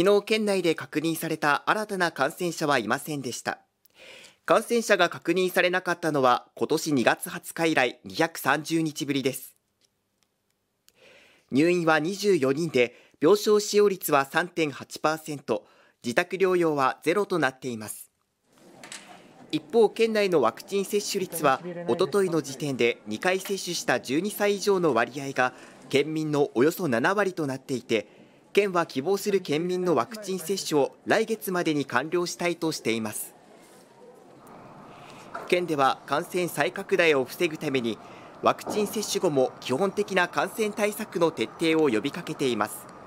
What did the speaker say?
昨日県内で確認された新たな感染者はいませんでした。感染者が確認されなかったのは今年2月20日以来230日ぶりです。入院は24人で、病床使用率は3.8%、自宅療養はゼロとなっています。一方、県内のワクチン接種率は、おとといの時点で2回接種した12歳以上の割合が、県民のおよそ7割となっていて、県は希望する県民のワクチン接種を来月までに完了したいとしています県では感染再拡大を防ぐためにワクチン接種後も基本的な感染対策の徹底を呼びかけています